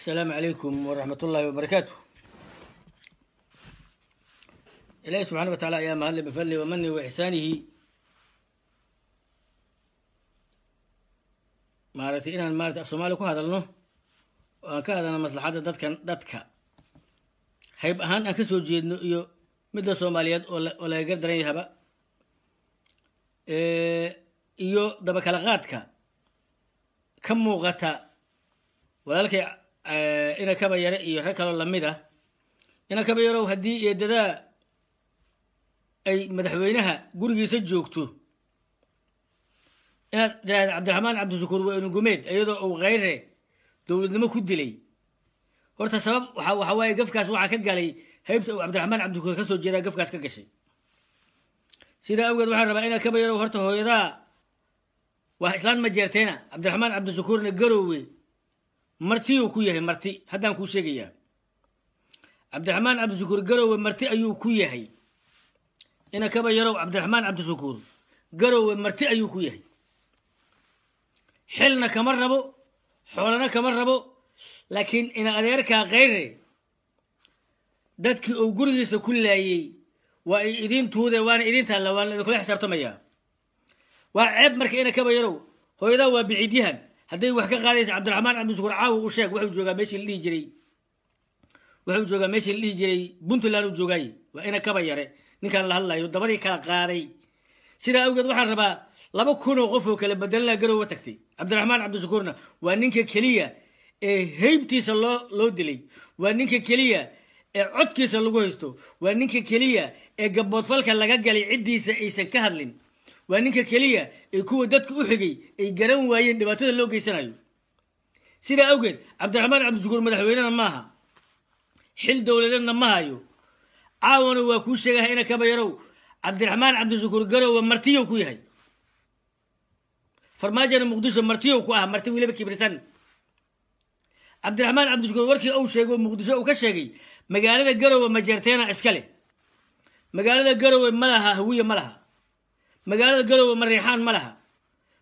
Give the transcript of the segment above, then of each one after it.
asalaamu calaykum waraxmat ullaahi wabarakaatu ilaahi subxana wa tacala ayaa mahadle bifadli wamani waixsaanihi ixsaanihi maaragtay inaan maratay af soomaaliya ku hadalno oo aan ka hadalno maslaxadda dadkan dadka hayb ahaan aan ka soo jeedno iyo midda soomaaliyeed oo lagaga daran yahaba iyo dabakala qaadka ka muuqata walaalkay آه، إنا كبا يرى إيه هكا للميدة إنا كبا يرى وحدي يددا أي مدحوينها قرقي سجوكتو إنا دلاد عبد الرحمن عبد الزكور وإنو قميد أيضو أو غيره دول دلما كدلي ورطة سبب وحاواي قفكاس وحا كدقالي هيبت عبد الرحمن عبد الزكور كسو جيدا قفكاس كدقشي سيدا أوقات وحا ربا إنا كبا يرى وحرته ويدا وإسلام مجيرتينا عبد الرحمن عبد الزكور نقروا marti uu ku yahay marti haddaan kuu sheegayaa cabdiraxmaan cabdishakuur garowe marti ayuu ku yahay ina kaba yarow cabdiraxmaan cabdishakuur garowe marti ayuu ku yahay xilna kama rabo xoolana kama rabo laakiin ina adeerkaa kayre dadkii uu gurigiisa ku laayey waa ay idin tuude waana idin taalla waana idinkula xisaabtamayaa waa ceeb marka ina kaba yarow hooyadaa waa biciidyahan hadday wax ka qaadaysa cabdiraxmaan cabdi shukuur caawi u sheeg waxuu joogaa meeshii la dhihi jiray wuxuu joogaa meeshii la dhihi jiray puntland u joogaay waa ina kaba yare ninkan la hadlayo dabadii kala qaaday sidaa awgeed waxaan rabaa laba kunoo qof oo kale bedelana garowa tagtay cabdiraxmaan cabdishukuurna waa ninka keliya ee heybtiisa loo loo dilay waa ninka keliya ee codkiisa lagu haysto waa ninka keliya ee gaboodfalka laga galay ciddiisa aysan ka hadlin waa ninka keliya ee kuwa dadka u xigay ay garan waayeen dhibaatada loo geysanayo sidaa awgeed cabdiraxmaan cabdishukuur madaxweynena maaha xil dowladeedna ma hayo caawana waa kuu sheegaha ina kabayarow cabdiraxmaan cabdishukuur garowa martiyow ku yahay farmaajana muqdisho martiyow ku ah marti weliba kibrisan cabdiraxmaan cabdishukuur warkii uu sheego muqdisho uu ka sheegay magaalada garowe majeerteena iska leh magaalada garowe malaha hawiye ma laha magaalada garowe ma reexaan ma laha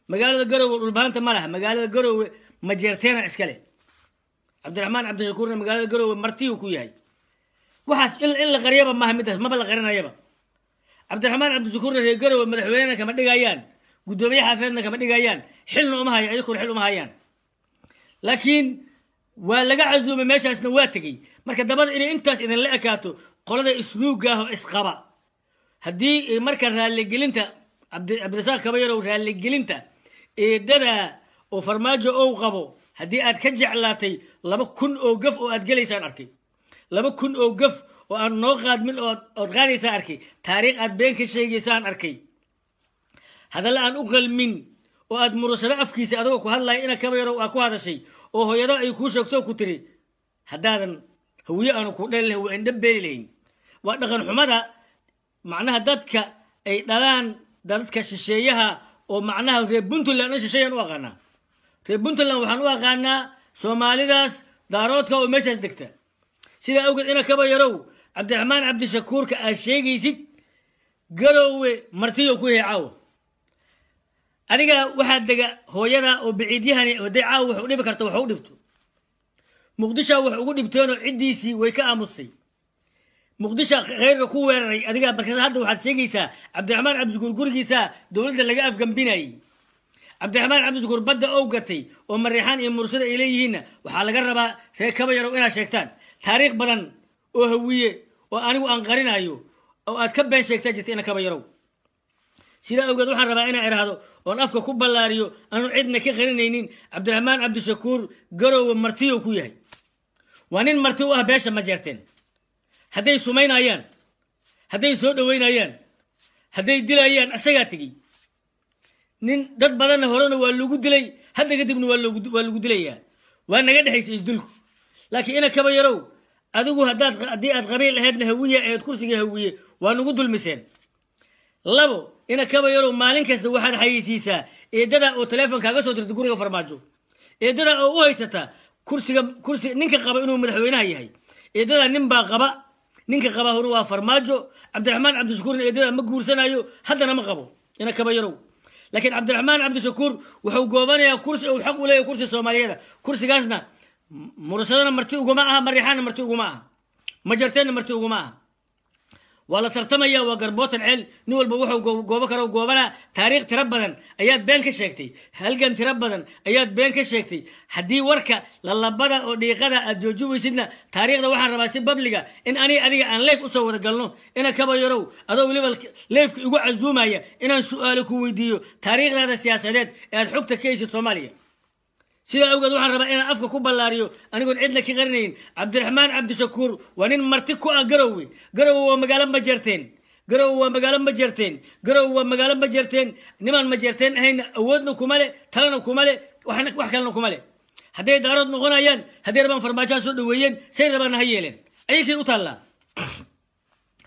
magaalada garowe dhulbaanta ma laha magaalada garowe majeerteena iskale cabdiraxmaan cabdishakuurna magaalada garowe martiyu ku yahay waxaas in la qaryaba maaha midaas maba la qarinayaba cabdiraxmaan cabdishakuurna reer garowe madaxweynena kama dhigayaan guddoomiye xaafeedna kama dhigayaan xilna uma hayan ayakuna xil uma hayaan laakiin waa laga casuumay meeshaasna waa tegey marka dabada inay intaas idinla ekaato qolada isnuuga isqaba haddii eh, marka raaligelinta عبد الرزاق كبيرو raaligelinta eedada oo farmaajo ou qabo haddii aad ka jeclaatay laba kun oo gaf oo aad gelaysaan arkay laba kun oo gaf oo aan noo qaadmin ood qaadaysaan arkay taariikh aad been ka sheegaysaan arkay hadalla aan u qalmin oo aad murasado afkiisa adagoo ku hadlaya ina kabayarow aa ku hadashay oo hooyada ay kuu sheegtoo ku tiri haddaadan hawiye aanu ku dhalin lahayn waa indha beeli lahayn waa dhaqan xumada macnaha dadka ay dhalaan dadka shisheeyaha oo macnaha reer puntland an shisheeyaan u aqaanaa reer puntland waxaan u aqaanaa soomaalidaas daaroodka oo meeshaas degta sidaa awgeed ina kaba yarow cabdiraxmaan cabdishakuurka aad sheegaysid garowe martiyo ku yahay caawa adiga waxaa dega hooyada oo biciidyahani haday caawa wax u dhibi karta wax u dhibto muqdishaa wax ugu dhibteenoo ciddiisii way ka aamustay muqdisho kheyrka ku weeraray adigaa markaas hadda waxaad sheegaysaa cabdiraxmaan cabdishukuur gurigiisa dowladda laga afgambinayay cabdiraxmaan cabdishukuur badda ow gatay oo mareexaan iyo mursada ay leeyihiinna waxaa laga rabaa reer kabayarow inaad sheegtaan taariikh badan oo hawiye oo anigu aan qarinayo oo aad ka been sheegtaa jirta ina kabayarow sidaa awgeed waxaan rabaa inaan idhaahdo oon afka ku ballaariyo anuun cidna ka qarinaynin cabdiraxmaan cabdishakuur garoowe martiyow ku yahay waa nin marti u ah beesha ma jeerteen hadday sumaynayaan hadday soo dhoweynayaan hadday dilayaan asagaa tegey nin dad badanna horena waa lagu dilay hadda kadibna waa lagu dilayaa waa naga dhexaysa isdulku laakiin ina kaba yarow adigu haddaad haddii aad qabiil ahaydna hawiya ahayd kursiga hawiye waa nagu dulmiseen labo ina kaba yarow maalin kasta waxaad hayeysiisaa eedada oo teleefon kaaga soo dirta guriga farmaajo eedada oo u haysata kursiga kursi ninka qaba inuu madaxweynaha yahay eedada nin baa qaba نينك قبها هو فرماجو عبد الرحمن عبد الشكور إذا ما جور سنايو هذا أنا ما أنا كبايرو لكن عبد الرحمن عبد الشكور وحو جوابنا يا كرسي وحق ولا يا كرسي سومالي هذا كرسي جازنا مرسلنا مرتين وجماعة مريحان مرتين وجماعة مجرتين مرتين وجماعة waa la tartamaya waa garbootan ceel nin walba wuxuu goobo karo goobanaa taariikh tiro badan ayaad been ka sheegtay halgan tiro badan ayaad been ka sheegtay haddii warka lalabada oo dhiiqada aad joojuwaysidna taariikhda waxaan rabaa si babliga in ani adiga aan leef usoo wada galno ina kabayarow adoo weliba leefka igu casuumaya inaan su'aalo ku weydiiyo taariikhdaada siyaasadeed ee aad xogta ka haysid soomaaliya sidaa awgeed waxaan rabaa inaan afka ku ballaariyo anigoon cidna ka qarinayn cabdiraxmaan cabdishakuur waa nin marti ku ah garowe garowe waa magaalo ma jeerteen garowe waa magaalo ma jeerteen garowe waa magaalo ma jeerteen nimaan ma jeerteen ahayna awoodna kuma leh talana kuma leh wax kalena kuma leh hadday daarood noqonayaan hadday rabaan farmaajoha soo dhaweeyeen say rabaanna ha yeeleen ayay kay u taallaa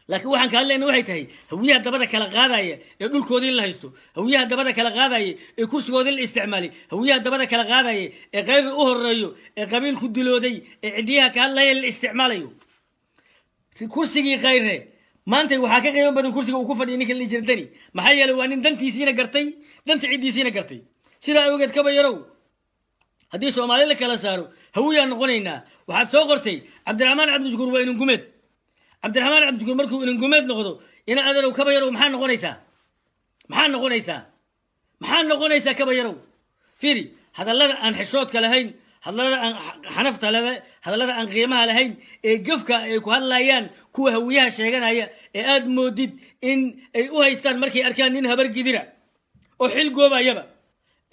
laakiin waxaan kaa lena waxay tahay hawiyaha dabada kala qaadaya ee dhulkoodii in la haysto hawiyaha dabada kala qaadaya ee kursigoodi in la isticmaalay hawiyaha dabada kala qaadaya ee qaybga u horeeyo ee qabiilku dilooday ee cidiyaha ka hadlaya la isticmaalayo kursigii kayre maantay waxaa ka qiimo badan kursiga uu ku fadhiya ninka la jira maxaa yeeley waa nin dantiisiina gartay danta ciddiisiina gartay sidaa awgeed kaba yarow haddii soomaali la kala saaro hawiyaa noqonaynaa waxaad soo qortay cabdiraxmaan cabdishuur waa inungumeed عبد الرحمن عبد الشكور مركو إن قمت نقدو إن هذا لو كبا يرو محان نقونيسا محان نقونيسا محان نقونيسا كبا يرو فيري هذا لذا أن حشوت كلهين هذا لذا أن حنفت هذا هذا لذا أن قيمة لهين قفك كو هاللايان كو هويها شيئا هيا آد مودد إن يستان مركي أركان إنها برقي ديرا وحل قوبا يبا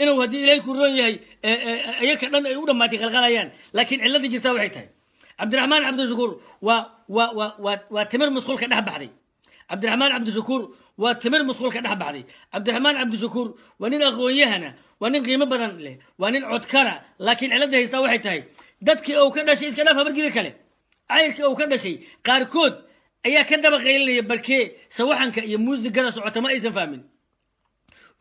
إنه هدي ilaahay الرؤية roon yahay أنا dhan ay u dhammaatay qalqalayaan laakiin cilladii jirtaa عبد الرحمن عبد الزكور و و و و وتمر مسخول كده بحري عبد الرحمن عبد الشكور وتمر مسخول كده بحري عبد الرحمن عبد الشكور ونين أغويهنا ونين قيمة بدن له ونين عدكرة لكن على ده يستوى حتى دتك أو كده شيء كده فبرجع كله عيرك أو كده شيء قاركود أيها كده بغير لي بركي سواحن كيموز جلس عتما إذا فاهمين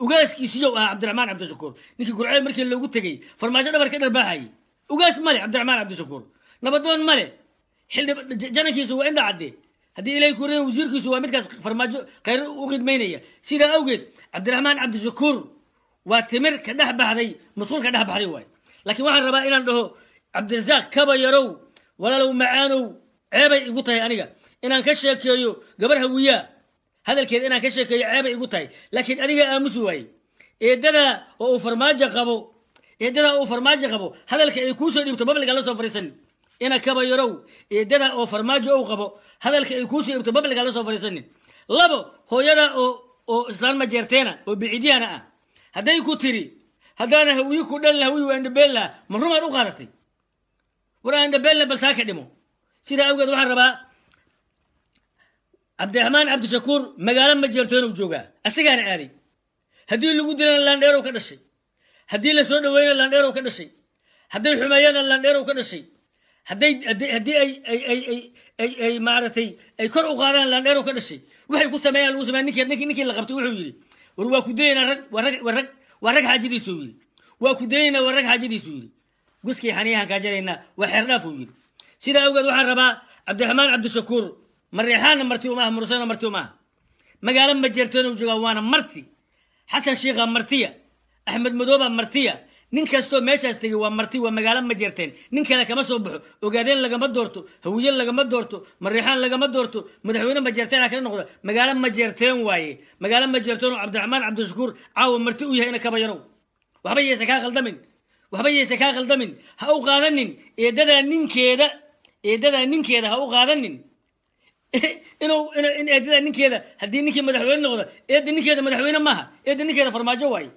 آه، عبد الزكور ah cabdiraxmaan مركي اللي gurceel markii فرماجنا tegey الباهي dhabarka مالي عبد الرحمن عبد الزكور نبضون ماله حل جانا كيسو وين ده عدي هدي إلهي كورين وزير كيسو وامد كاس فرماج غير أوجد مينية سيدا أوجد عبد الرحمن عبد الشكور وتمر كده بحري مصور كده بحري واي لكن واحد ربا إلنا ده عبد الزاق كبا يرو ولا لو معانو عيبة يقطع تهي أنيقا إن كشك يو قبرها ويا هذا الكل إن كشك عيبة يقول تهي لكن أنيقا أمسوي إيدنا فرماج قبو إيدنا فرماج قبو هذا الكل كوسو اللي بتبابل قالوا سوفرسن ina kaba yarow eedada oo farmaajo u qabo hadalka ay kuusii ibto babliga la soo fadhiisanin labo hooyada oo oo islaanma jeerteena oo bicidyana ah hadday ku tiri haddaana hawii ku dhan lahawii waa indhabeella ma rumaad u qaadatay war aan indhabeelna balsaaka dhimo sidaa awgeed waxaan rabaa cabdiraxmaan cabdishakuur magaalo ma jeertoona u joogaa asigaana aaday haddii lagu dilana laandheerow ka dhashay haddii la soo dhaweeyana laandheerow ka dhashay hadday xumeeyana laandheerow ka dhashay hadday haddii haddii ay ay ay ay ay ay maaragtay ay kor u qaadaan laandheero ka dhashay waxay ku sameeyaan lagu sameeya ninkii ninkii ninkii la qabtay wuxuu yidhi war waa ku dayaynaa rag waa rag waa rag waa rag xaajadiisu yidhi waa ku dayaynaa waa rag xaajadiisu yidhi guskii xaniyahan kaa jaraynaa waa xeerdhaaf uu yidhi sidaa awgeed waxaan rabaa cabdiraxmaan cabdishakuur mareexaanna marti uma aha mursana marti uma aha magaalo majeertoona u joogaa waana marti xasan shiikha martiya axmed madooba martiya nin kastoo meeshaas tegey waa marti waa magaalo ma jeerteen nin kale kama soo baxo ogaadeen lagama doorto hawiye lagama doorto mareexaan lagama doorto madaxweyne majeerteena kala noqda magaalo ma jeerteen waaye magaalo ma jeerteen oo cabdiraxmaan cabdishakuur caawa marti u yahay ina kaba yarow waxba yaysa kaa khaldamin waxba yaysa kaa khaldamin ha u qaadanin eedadaa ninkeeda eedadaa ninkeeda ha u qaadanin inuu in eedadaa ninkeeda haddii ninkii madaxweyne noqda eeda ninkeeda madaxweyne maaha eeda ninkeeda farmaajo waaye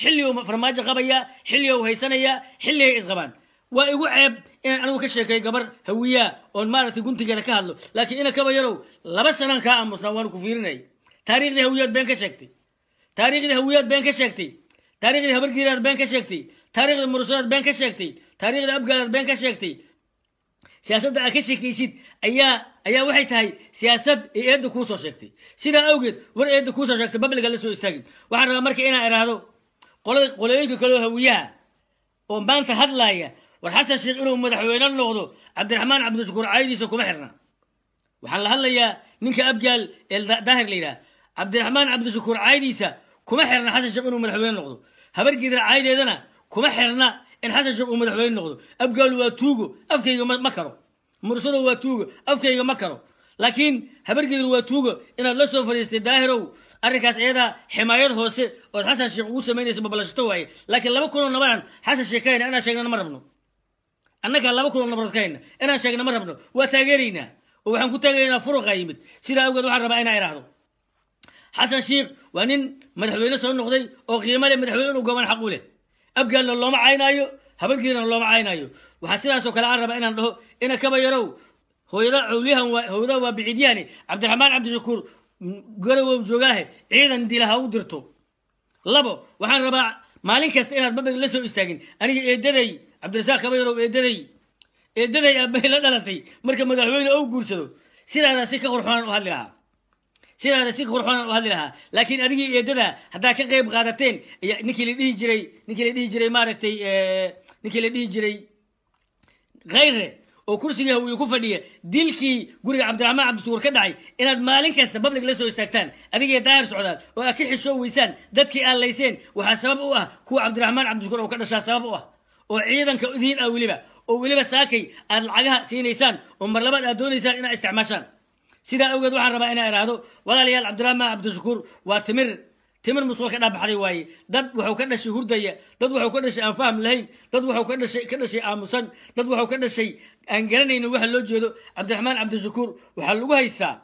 xilliguu farmaajo qabaya xilligow haysanaya xilligay isqabaan waa igu ceeb inaan anigu ka sheekeeyo gabar hawiyaa oon maaragtay guntigeeda ka hadlo laakiin ina kaba yarow laba sanaan kaa aamusnaa waanu ku fiirinay taariikhdii hawiyaad been ka sheegtay taariikhdii hawiyaad been ka sheegtay taariikhdii habargiiraad been ka sheegtay taariikhda murusadaad been ka sheegtay taariikhda abgaalaad been ka sheegtay siyaasadda aad ka sheekaysid ayaa ayaa waxay tahay siyaasad ee eedda kuusoo sheegtay sidaa awgeed war eedda kuusoo sheegtay babliga la soo istaagin waxaan rabaa marka inaan iraahdo قلت قلت قلت قلت قلت قلت قلت قلت قلت قلت قلت قلت وحال هلا يا نينك أبجل الظاهر ليه عبد الرحمن عبد الشكور عايديسا كم حيرنا حسن شبقون مدحوين نقضوا هبر كده عايد هذانا كم حيرنا إن حسن شبقون مدحوين نقضوا أبجل واتوجو أفكيه ما كرو مرسلو واتوجو أفكيه ما كرو laakiin habargeedu waa tuugo inaad la soo fadhiistay daahirow arrinkaas iyadaa ximaayad hoose ood xasan sheekh ugu samaynaysa maballashato waaye laakiin laba kunoo nabaaan xasan sheekayna inaan sheegnana ma rabno annagaa laba kunoo nabarood kahayna inaan sheegna ma rabno waa taageeraynaa oo waxaan ku taageraynaa furuqaa yimid sidaa awgeed waxaan rabaa inaa idhaahdo xasan sheekh waa nin madaxweyne soo noqday oo qiima leh madaxweyne inuu goobaan xaqu leh abgaalna looma caynaayo habargeedna looma caynaayo waxaa sidaasoo kale aan rabaa inaan dhaho ina kaba yarow هويدا عوليها هويدا وبعيدياني عبد الرحمن عبد الشكور قالوا وجوجاه عيدا دي لها ودرتو لبو وحان ربا مالين كاست إناد ببن لسو أنا إيدادي عبد الرزاق كبير بيرو إيدادي إيدادي لا لدالتي مركا مدحوين أو قرسدو سير هذا سك قرحوان وهذا لها سير هذا سك قرحوان وهذا لها لكن أنا إيدادا حتى كغيب غادتين نكيل ديجري نكيل ديجري لدي جري ماركتي آه، نكي لدي غيره oo kursiga hawiye ku fadhiya dilkii guriga cabdiraxmaan cabdisuur ka dhacay inaad maalin kasta bablic la soo istaagtaan adigee daahir socdaad oo aad ka xishoo weysaan dadkii aad layseen waxaa sabab u ah kuwa cabdiraxmaan cabdisuur oo ka dhashaa sabab u ah oo ciidanka idiin ah weliba oo weliba saakay aad lacagaha siinaysaan oo mar labaad aad doonaysaan inaad isticmaashaan sidaa awgeed waxaan rabaa inaa idhaahdo walaalayaal cabdiraxmaan cabdishakuur waa timir timir musqul ka dhabaxday waaye dad wuxuu ka dhashay hurdaya dad wuxuu ka dhashay aan faham lahayn dad wuxuu ka dhashay ka dhashay aamusan dad wuxuu ka dhashay aan garanaynin waxa loo jeedo cabdiraxmaan cabdishakuur waxaa lagu haystaa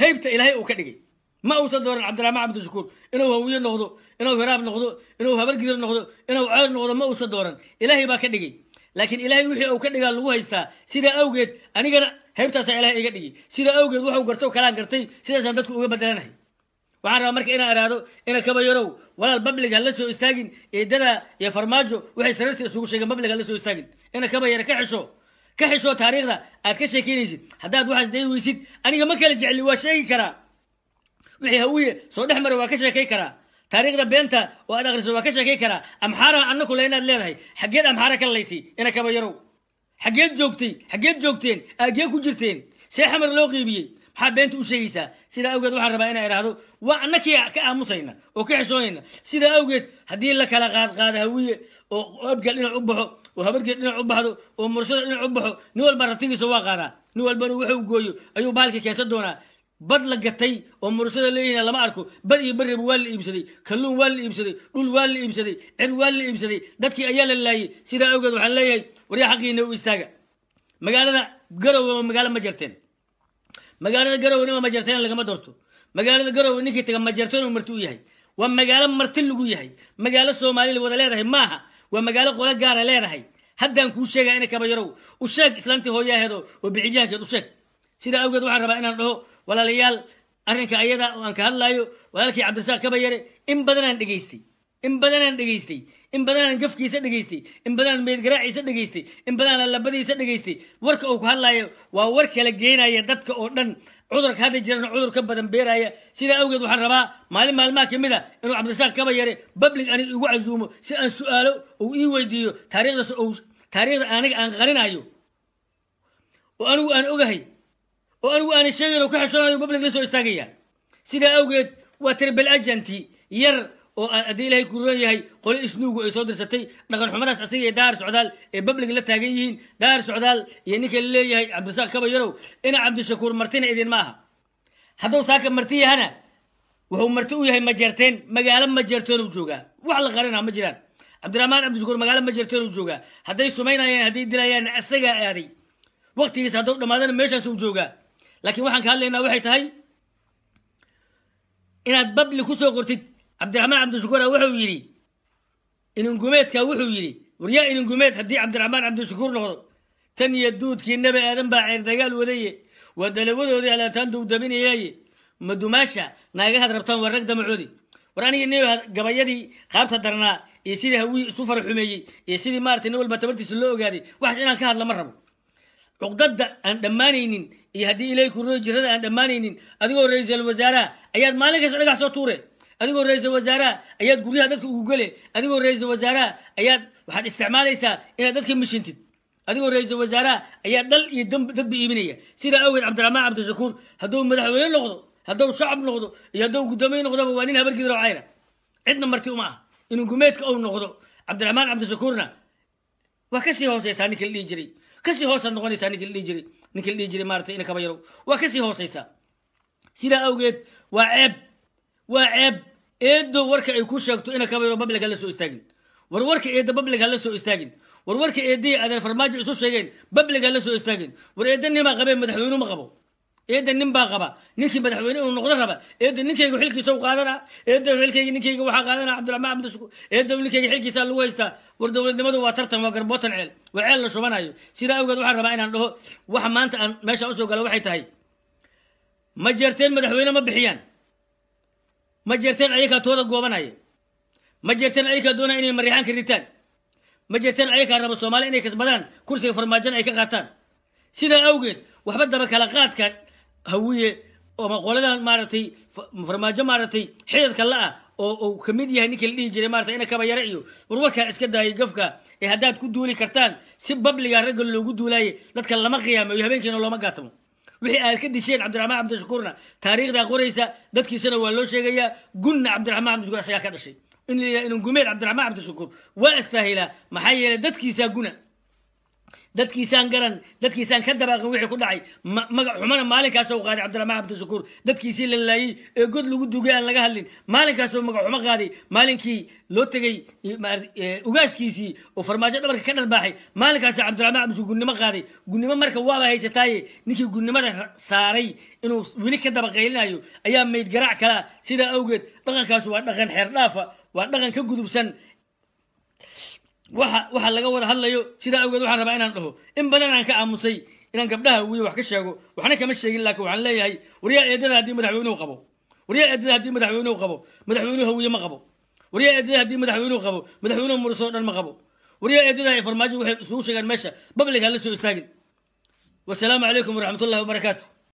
haybta ilaahay uu ka dhigay ma uusan dooran cabdiraxmaan cabdishakuur inuu hawiye noqdo inuu hiraab noqdo inuu habargidir noqdo inuu ceer noqdo ma uusan dooran ilaahay baa ka dhigay laakiin ilaahay wixii uu ka dhigaa lagu haystaa sidaa awgeed anigana haybtaasaa ilaahay iga dhigay sidaa awgeed wuxuu gartoo kalaan gartay sidaasaan dadku uga bedelanahay وعن رامرك إنا أرادو إنا كبا يرو ولا المبلغ اللي سو استاجن إيدنا يا فرماجو وحي سررت يسوق شيء المبلغ اللي سو استاجن إنا كبا يرك عشو كحشو تاريخ ذا هاد كشي كيني زيد هاد هاد واحد زي ويسيد أنا ما كان يجعل وشي كرا وحي هوية صوت أحمر وكشي كي كرا تاريخ ذا بنتا وأنا غرس وكشي كي كرا أمحارة أنك ولا إنا اللي هاي حقيت أمحارة كالليسي إنا كبا يرو حقيت جوكتي حقيت جوكتين أجيكو جرتين سي حمر لو maxaa beenta u sheegaysaa sidaa awgeed waxaan rabaa inaan idhaahdo waa annakii ka aamusayna oo ka xishoonayna sidaa awgeed haddii la kala qaadqaada hawiye oo abgal dhinac u baxo oo habargeed dhinac u baxdo oo murashada dhinac u baxo nin walba ratigiisa waa qaadaa nin walbana wuxuu gooyo ayuu bahalkii keensan doonaa bad la gatay oo murashada leeyihiina lama arko bad iyo bariba waa la iibsaday kalluun waa la iibsaday dhul waa la iibsaday cid waa la iibsaday dadkii ayaa la laayay sidaa awgeed waxaan leeyahay waryaa xaqiina u istaaga magaalada garowe magaalo ma jarteen magaalada garownima majarteen lagama doorto magaalada garowe ninkii taga majartoon marti u yahay waa magaalo marti lagu yahay magaalo soomaaliya wada leedahay maaha waa magaalo qola gaara leedahay haddaan kuu sheegaa ina kaba yarow u sheeg islaantii hooyaaheedo waa biciyaankeed u sheeg sidaa awgeed waxaan rabaa inaan dhaho walaalayaal arrinka ayada oo aan ka hadlaayo walaalkii cabdirasaaq kaba yare in badan aan dhegaystay in badanaan dhegaystay in badanaan gafkiisa dhegaystay in badanaan meydgaraaciisa dhegaystay in badanaan labadiisa dhegaystay warka uu ku hadlaayo waa war kala geynaya dadka oo dhan cudurka hadda jirana cudur badan beeraya sidaa awgeed waxaan rabaa maalin maalmaha ka mid a ah inuu cabdirasaaq kaba yare public anig igu casuumo si aan su'aalo uu ii weydiiyo taariikhdaas ou taariikhda aniga aan qarinayo oo anigu aan ogahay oo anigu aanan sheegayn oo ku xeshoonayo public la soo istaagaya sidaa awgeed waa tribal agenti yar oo haddii ilahay ku roon yahay qole isnuugu ay soo dirsatay dhaqan xumadaas asiga iyo daar socdaal ee public la taagan yihiin daar socdaal iyo ninka la leeyahay cabdirasaaq kabayarow ina cabdishakuur martina idin ma hadduu saaka marti yahana wuxuu marti u yahay majeerteen magaalo majeerteenuu joogaa wax la qarina ma jiraan cabdiraxmaan cabdishakuur magaalo majeerteenuu joogaa hadday sumaynayaan hadday dilayaan asagaa aaday waqtigiis hadduu dhammaadana meeshaasuu joogaa laakiin waxaan ka hadlaynaa waxay tahay inaad babli ku qortid cabdiraxmaan cabdishukuura wuxuu yidhi iningumeedka wuxuu yidhi waryaa iningumeed haddii cabdiraxmaan cabdishakuur noqdo tan iyo duudkii nebi aadan baa ceer dagaal wadaye waa dalawadoodii halaataan duugdabinayaye madumaasha naagahad rabtaan waa rag damacoodi war anigii ni gabayadii qaabta darnaa iyo sidii hawii isu fara iyo sidii maarata nin walba tabartiisa loo ogaaday wax inaan ka hadla ma rabo cuqdada aan dhammaanaynin iyo haddii ilay ku rooy jirrada aan dhammaanaynin adigoo ra-iisul wasaaraha ayaad maalin kasta dhagax soo tuure adigoo ra-iisul wasaaraha ayaad guryaha dadka ugu gele adigoo ra-iisul wasaaraha ayaad waxaad isticmaalaysaa inaad dadka mishintid adigoo ra-iisul wasaaraha ayaa dhal iyo dambi iibinaya sidaa awgeed cabdiraxmaan cabdishakuur hadduu madaxweyne noqdo hadduu shacab noqdo iyo hadduu guddoomiye noqdaba waa nin habarkii raacayna cidna marti uma ah inuu gumeedka uu noqdo cabdiraxmaan cabdishakuurna waa kasii hooseysaa ninka la dhihi jiray kasii hoosaad noqonaysaa ninka la dhihi jiray ninka la dhihi jiray maaragtay ina kaba yarow waa kasii hooseysaa sidaa awgeed waa ceeb waa ceeb إيد ورك أي كوشكتو إنك كبير ببلغ الله سو استعين ورورك إيد ببلغ الله سو استعين ورورك إيد هذا فرماج يسوس شيئين ببلغ الله سو استعين وريدن نما غبي مدحونه مغبو إيد النبى غبا نكى مدحونه ونقول غبا إيد نكى يحل كيسو قادرة إيد يحل كي نكى يروح عبد الله عبد شكو إيد نكى يحل كيسال وايستا وردو لما دو واترتم وقرب بطن عيل وعيل لشو ما نايو سيدا وقد واحد ربعين عنده واحد ما أنت ماشى أسوق على واحد تاي مجرتين مدحونه ما بحيان ma jirteen ayakaa tooda goobanaya ma jirteen ayakaa doonaya inay maryaxaanka ritaan ma jirteen ayakaa raba soomaaliya inay kasbadaan kursiga farmaajana ay ka qaataan sidaa awgeed waxba daba kala qaadka hawiye oo qoladan maaragtay farmaajo maaragtay xidadka la'ah oo uu kamid yahay ninkii la dhihi jiray maarata ina kaba yare iyo warwarkaa iska daayay gafka ee haddaad ku duuli kartaan si babliga ragga loogu duulaaye dadka lama qiyaamayo habeenkiina looma gaatamo وحيال كدي شيخ عبد الرحمن عبد الشكورنا تاريخ دا غوريسا دادكي سنة والله شيخيا قلنا عبد الرحمن عبد الشكورنا سيكادشي إن إن قميل عبد الرحمن عبد الشكور واستاهلا محيلا دادكي ساقونا dadkiisaan garan dadkiisaan ka dabaaqin wixii ku dhacay maga xumana maalinkaasoo qaaday cabdiramaan cabdishakuur dadkiisii la laayey ee god lagu dugay aan laga hadlin maalinkaasoo xumo qaaday maalinkii loo tegey e, ugaaskiisii oo farmaajo dhabarka ka dharbaaxay maalinkaasoo cabdiraxmaan cabdishakuur gudnimo qaaday gudnimo marka waaba haysataaye ninkii gudnimada saaray inuu weli ka dabaqaylinayo ayaa mayd garaac kalaa sidaa awgeed dhaqankaas waa dhaqan xeerdhaafa waa dhaqan ka gudubsan waxa waxa laga wada hadlayo sidaa awgeed waxaan rabaa inaan dhaho in badan aan ka aamusay inaan gabdhaha wiy wax ka sheego waxna kama sheegin laakiin waxaan leeyahay waryaa eedada haddii madaxweynuhu qabo waryaa eedada haddii madaxweynuhu qabo madaxweynuhu hawiye ma qabo waryaa eedada haddii madaxweynuhu qabo madaxweynuhu murisoo dhan ma qabo waryaa eedada ay farmaajo waxay isugu sheegaan meesha public ha la soo istaagin wasalaamu calaykum waraxmatullahi wabarakaatu